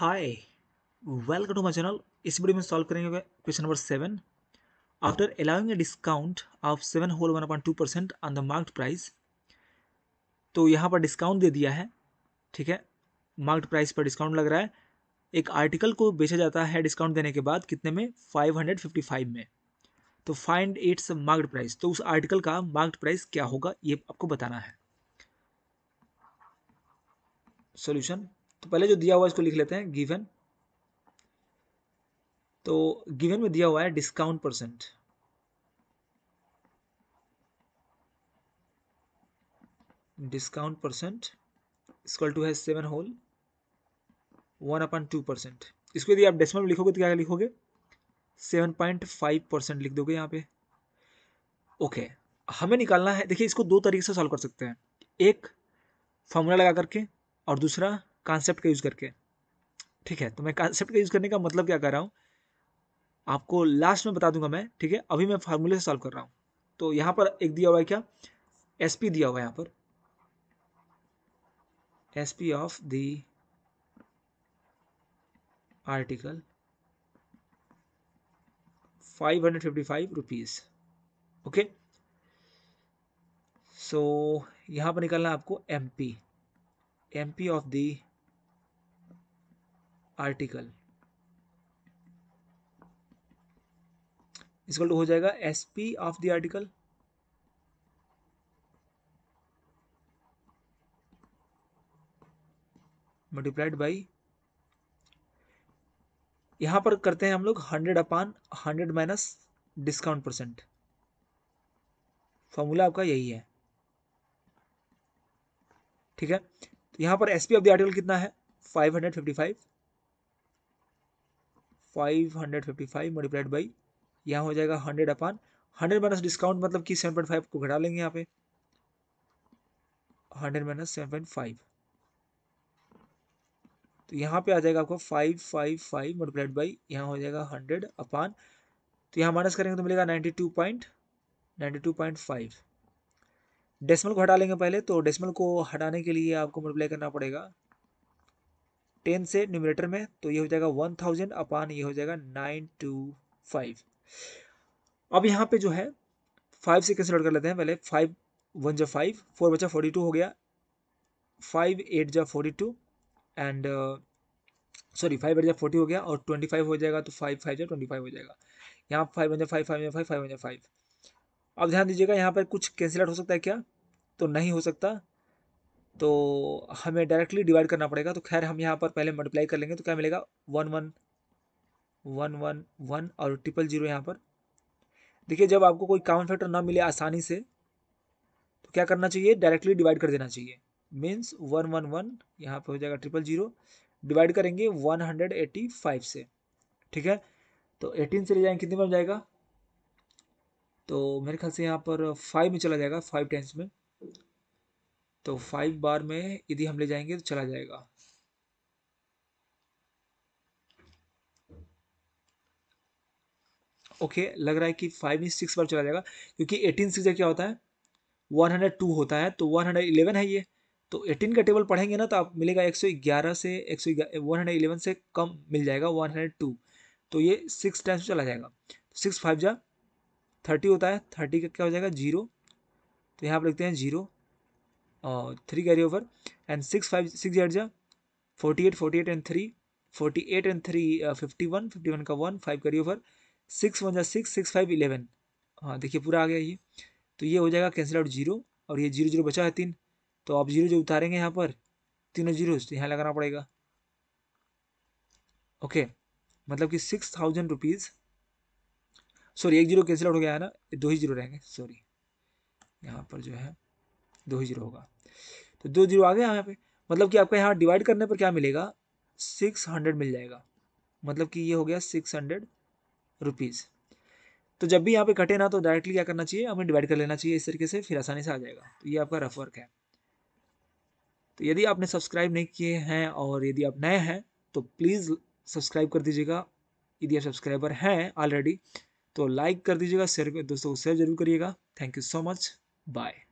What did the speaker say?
Hi welcome to my channel इस video में solve करेंगे question number seven after allowing a discount of seven whole one point two percent on the marked price तो यहाँ पर discount दे दिया है ठीक है मार्क्ड प्राइस पर डिस्काउंट लग रहा है एक आर्टिकल को बेचा जाता है डिस्काउंट देने के बाद कितने में फाइव हंड्रेड फिफ्टी फाइव में तो फाइंड इट्स मार्क्ड प्राइस तो उस आर्टिकल का मार्क्ड प्राइस क्या होगा ये आपको बताना है सोल्यूशन तो पहले जो दिया हुआ है इसको लिख लेते हैं गिवन तो गिवन में दिया हुआ है discount percent discount percent equal to है seven whole one upon two percent इसको यदि आप डेसिमल में लिखोगे तो क्या लिखोगे सेवन पॉइंट फाइव परसेंट लिख दोगे यहाँ पे ओके okay. हमें निकालना है देखिए इसको दो तरीके से सॉल्व कर सकते हैं एक फॉर्मूला लगा करके और दूसरा कॉन्सेप्ट का यूज़ करके ठीक है तो मैं कॉन्सेप्ट का यूज़ करने का मतलब क्या कर रहा हूँ आपको लास्ट में बता दूंगा मैं ठीक है अभी मैं फार्मूले से सॉल्व कर रहा हूँ तो यहाँ पर एक दिया हुआ है क्या एस पी दिया हुआ है यहाँ पर S P of the article five hundred fifty five rupees okay so यहाँ पर निकालना आपको M P M P of the article इसको हो जाएगा S P of the article multiplied by यहां पर करते हैं हम लोग hundred upon hundred minus discount percent formula आपका यही है ठीक है तो यहां पर एसपी ऑफ द आर्टिकल कितना है five hundred fifty five five hundred fifty five multiplied by यहाँ हो जाएगा hundred upon hundred minus discount मतलब कि सेवन पॉइंट फाइव को घटा लेंगे यहाँ पे hundred minus seven point five तो यहाँ पे आ जाएगा आपको five five five multiplied by यहाँ हो जाएगा हंड्रेड अपान तो यहाँ माइनस करेंगे तो मिलेगा ninety two point ninety two point five decimal को हटा लेंगे पहले तो डेसिमल को हटाने के लिए आपको मल्टीप्लाई करना पड़ेगा टेन से न्यूमरेटर में तो ये हो जाएगा वन थाउजेंड अपान ये हो जाएगा नाइन टू फाइव अब यहाँ पे जो है फाइव से कैंसिल कर लेते हैं पहले फाइव वन जो फाइव फोर बचा फोर्टी टू हो गया फाइव एट जो forty two and sorry five eight जो फोर्टी हो गया और ट्वेंटी फाइव हो जाएगा तो फाइव फाइव जो ट्वेंटी फाइव हो जाएगा यहाँ फाइव वन जो five five five five one जो फाइव अब ध्यान दीजिएगा यहाँ पर कुछ कैंसिल आउट हो सकता है क्या तो नहीं हो सकता तो हमें डायरेक्टली डिवाइड करना पड़ेगा तो खैर हम यहाँ पर पहले मल्टीप्लाई कर लेंगे तो क्या मिलेगा one one one one one और ट्रिपल जीरो यहाँ पर देखिए जब आपको कोई काउंट फैक्टर ना मिले आसानी से तो क्या करना चाहिए डायरेक्टली डिवाइड कर देना चाहिए मीन्स वन वन वन यहाँ पर हो जाएगा ट्रिपल जीरो डिवाइड करेंगे वन हंड्रेड एट्टी फाइव से ठीक है तो एटीन से ले जाएंगे कितने में जाएगा तो मेरे ख्याल से यहाँ पर फाइव में चला जाएगा फाइव टेंस में तो फाइव बार में यदि हम ले जाएंगे तो चला जाएगा ओके okay, लग रहा है कि फाइव में सिक्स बार चला जाएगा क्योंकि एटीन सिक्स क्या होता है वन हंड्रेड टू होता है तो वन हंड्रेड इलेवन है ये तो एटीन का टेबल पढ़ेंगे ना तो आप मिलेगा एक सौ ग्यारह से एक सौ वन हंड्रेड इलेवन से कम मिल जाएगा वन हंड्रेड टू तो ये सिक्स टाइम्स चला जाएगा सिक्स फाइव जा थर्टी होता है थर्टी का क्या हो जाएगा जीरो तो यहाँ आप लिखते हैं zero three carry over and six five six eight जा forty eight forty eight and three forty eight and three fifty one fifty one का one five carry over six one जा सिक्स सिक्स फाइव इलेवन हाँ देखिए पूरा आ गया ये तो ये हो जाएगा कैंसिल आउट जीरो और ये जीरो जीरो बचा है तीन तो आप जीरो जो उतारेंगे यहाँ पर तीनों जीरो तो यहाँ लगाना पड़ेगा ओके मतलब कि सिक्स थाउजेंड रुपीज़ सॉरी एक जीरो कैंसिल आउट हो गया है ना दो ही जीरो रहेंगे सॉरी यहाँ पर जो है दो ही जीरो होगा तो दो जीरो आ गया यहाँ पे मतलब कि आपका यहाँ डिवाइड करने पर क्या मिलेगा सिक्स हंड्रेड मिल जाएगा मतलब कि ये हो गया सिक्स हंड्रेड रुपीज़ तो जब भी यहाँ पे कटे ना तो डायरेक्टली क्या करना चाहिए हमें डिवाइड कर लेना चाहिए इस तरीके से फिर आसानी से आ जाएगा तो ये आपका रफ वर्क है तो यदि आपने सब्सक्राइब नहीं किए हैं और यदि आप नए हैं तो प्लीज़ सब्सक्राइब कर दीजिएगा यदि आप सब्सक्राइबर हैं ऑलरेडी तो लाइक कर दीजिएगा शेयर दोस्तों को शेयर जरूर करिएगा thank you so much bye